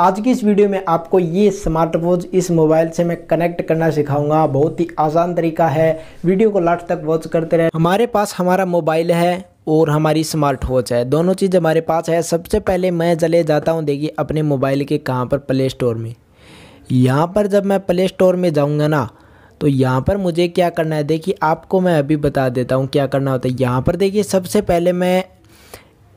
आज की इस वीडियो में आपको ये स्मार्ट वॉच इस मोबाइल से मैं कनेक्ट करना सिखाऊंगा बहुत ही आसान तरीका है वीडियो को लास्ट तक वॉच करते रहे हमारे पास हमारा मोबाइल है और हमारी स्मार्ट वॉच है दोनों चीज़ हमारे पास है सबसे पहले मैं चले जाता हूँ देखिए अपने मोबाइल के कहाँ पर प्ले स्टोर में यहाँ पर जब मैं प्ले स्टोर में जाऊँगा ना तो यहाँ पर मुझे क्या करना है देखिए आपको मैं अभी बता देता हूँ क्या करना होता है यहाँ पर देखिए सबसे पहले मैं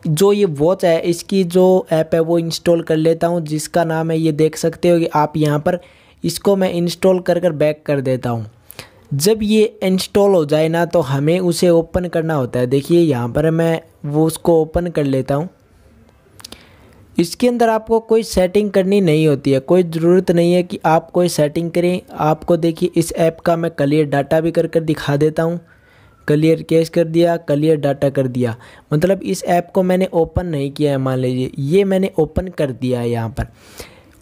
जो ये वॉच है इसकी जो ऐप है वो इंस्टॉल कर लेता हूँ जिसका नाम है ये देख सकते हो कि आप यहाँ पर इसको मैं इंस्टॉल कर कर बैक कर देता हूँ जब ये इंस्टॉल हो जाए ना तो हमें उसे ओपन करना होता है देखिए यहाँ पर मैं वो उसको ओपन कर लेता हूँ इसके अंदर आपको कोई सेटिंग करनी नहीं होती है कोई ज़रूरत नहीं है कि आप कोई सेटिंग करें आपको देखिए इस ऐप का मैं क्लियर डाटा भी कर कर दिखा देता हूँ क्लियर कैश कर दिया क्लियर डाटा कर दिया मतलब इस ऐप को मैंने ओपन नहीं किया है मान लीजिए ये मैंने ओपन कर दिया है यहाँ पर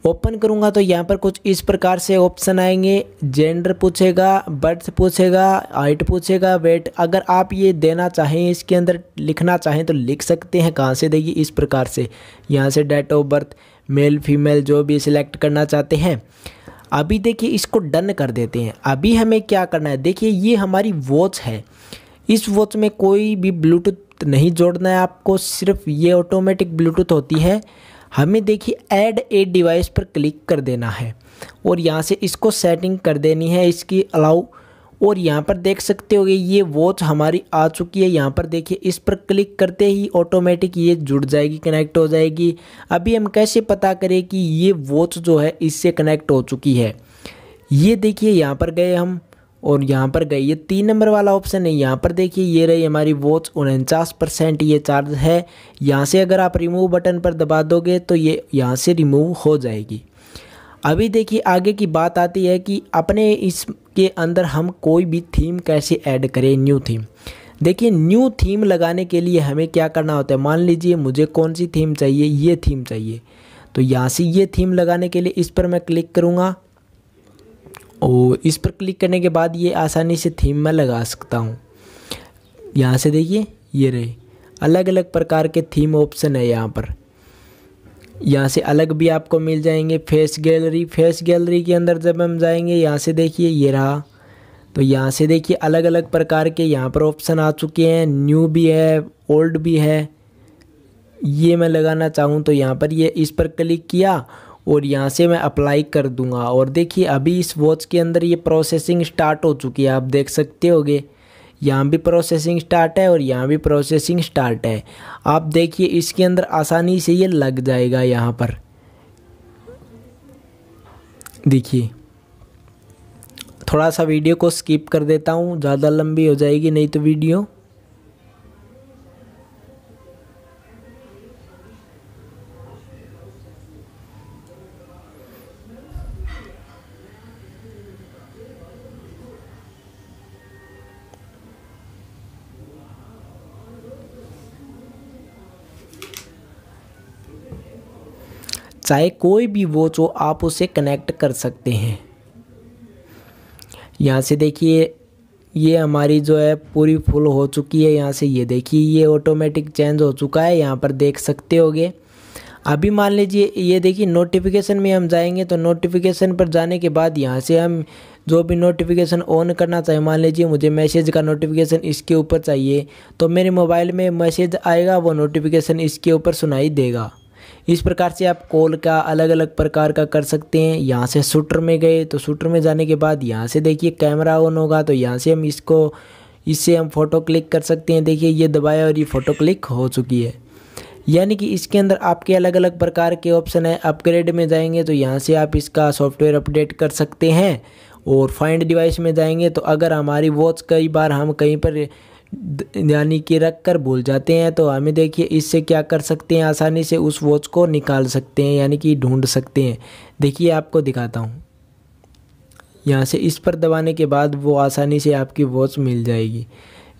ओपन करूँगा तो यहाँ पर कुछ इस प्रकार से ऑप्शन आएंगे जेंडर पूछेगा बर्थ पूछेगा हाइट पूछेगा वेट अगर आप ये देना चाहें इसके अंदर लिखना चाहें तो लिख सकते हैं कहाँ से देगी इस प्रकार से यहाँ से date of birth male female जो भी सिलेक्ट करना चाहते हैं अभी देखिए इसको डन कर देते हैं अभी हमें क्या करना है देखिए ये हमारी वॉच है इस वॉच में कोई भी ब्लूटूथ नहीं जोड़ना है आपको सिर्फ ये ऑटोमेटिक ब्लूटूथ होती है हमें देखिए ऐड ए डिवाइस पर क्लिक कर देना है और यहाँ से इसको सेटिंग कर देनी है इसकी अलाउ और यहाँ पर देख सकते हो ये वॉच हमारी आ चुकी है यहाँ पर देखिए इस पर क्लिक करते ही ऑटोमेटिक ये जुड़ जाएगी कनेक्ट हो जाएगी अभी हम कैसे पता करें कि ये वॉच जो है इससे कनेक्ट हो चुकी है ये देखिए यहाँ पर गए हम और यहाँ पर गए ये तीन नंबर वाला ऑप्शन है यहाँ पर देखिए ये रही हमारी वॉच उनचास परसेंट ये चार्ज है यहाँ से अगर आप रिमूव बटन पर दबा दोगे तो ये यहाँ से रिमूव हो जाएगी अभी देखिए आगे की बात आती है कि अपने इस के अंदर हम कोई भी थीम कैसे ऐड करें न्यू थीम देखिए न्यू थीम लगाने के लिए हमें क्या करना होता है मान लीजिए मुझे कौन सी थीम चाहिए ये थीम चाहिए तो यहाँ से ये थीम लगाने के लिए इस पर मैं क्लिक करूँगा और इस पर क्लिक करने के बाद ये आसानी से थीम मैं लगा सकता हूँ यहाँ से देखिए ये रहे अलग अलग प्रकार के थीम ऑप्शन है यहाँ पर यहाँ से अलग भी आपको मिल जाएंगे फेस गैलरी फेस गैलरी के अंदर जब हम जाएंगे यहाँ से देखिए ये रहा तो यहाँ से देखिए अलग अलग प्रकार के यहाँ पर ऑप्शन आ चुके हैं न्यू भी है ओल्ड भी है ये मैं लगाना चाहूँ तो यहाँ पर ये इस पर क्लिक किया और यहाँ से मैं अप्लाई कर दूँगा और देखिए अभी इस वॉच के अंदर ये प्रोसेसिंग स्टार्ट हो चुकी है आप देख सकते होगे यहाँ भी प्रोसेसिंग स्टार्ट है और यहाँ भी प्रोसेसिंग स्टार्ट है आप देखिए इसके अंदर आसानी से ये लग जाएगा यहाँ पर देखिए थोड़ा सा वीडियो को स्किप कर देता हूँ ज़्यादा लंबी हो जाएगी नहीं तो वीडियो चाहे कोई भी वो जो आप उसे कनेक्ट कर सकते हैं यहाँ से देखिए ये हमारी जो है पूरी फुल हो चुकी है यहाँ से ये देखिए ये ऑटोमेटिक चेंज हो चुका है यहाँ पर देख सकते होगे अभी मान लीजिए ये देखिए नोटिफिकेशन में हम जाएंगे तो नोटिफिकेशन पर जाने के बाद यहाँ से हम जो भी नोटिफिकेशन ऑन करना चाहिए मान लीजिए मुझे मैसेज का नोटिफिकेशन इसके ऊपर चाहिए तो मेरे मोबाइल में मैसेज आएगा वो नोटिफिकेशन इसके ऊपर सुनाई देगा इस प्रकार से आप कॉल का अलग अलग प्रकार का कर सकते हैं यहाँ से शूटर में गए तो शूटर में जाने के बाद यहाँ से देखिए कैमरा ऑन होगा तो यहाँ से हम इसको इससे हम फ़ोटो क्लिक कर सकते हैं देखिए ये दबाया और ये फ़ोटो क्लिक हो चुकी है यानी कि इसके अंदर आपके अलग अलग प्रकार के ऑप्शन है अपग्रेड में जाएंगे तो यहाँ से आप इसका सॉफ्टवेयर अपडेट कर सकते हैं और फाइंड डिवाइस में जाएंगे तो अगर हमारी वॉच कई बार हम कहीं पर यानी कि रख कर भूल जाते हैं तो हमें देखिए इससे क्या कर सकते हैं आसानी से उस वॉच को निकाल सकते हैं यानी कि ढूंढ सकते हैं देखिए आपको दिखाता हूँ यहाँ से इस पर दबाने के बाद वो आसानी से आपकी वॉच मिल जाएगी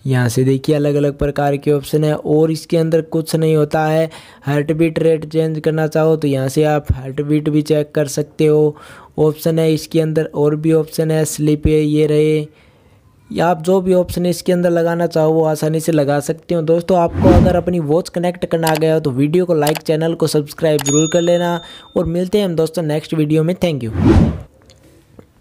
यहाँ से देखिए अलग अलग प्रकार के ऑप्शन है और इसके अंदर कुछ नहीं होता है हार्ट बीट रेट चेंज करना चाहो तो यहाँ से आप हार्ट बीट भी चेक कर सकते हो ऑप्शन है इसके अंदर और भी ऑप्शन है स्लिप ये रहे या आप जो भी ऑप्शन इसके अंदर लगाना चाहो वो आसानी से लगा सकते हो दोस्तों आपको अगर अपनी वॉच कनेक्ट करना आ गया हो तो वीडियो को लाइक चैनल को सब्सक्राइब जरूर कर लेना और मिलते हैं हम दोस्तों नेक्स्ट वीडियो में थैंक यू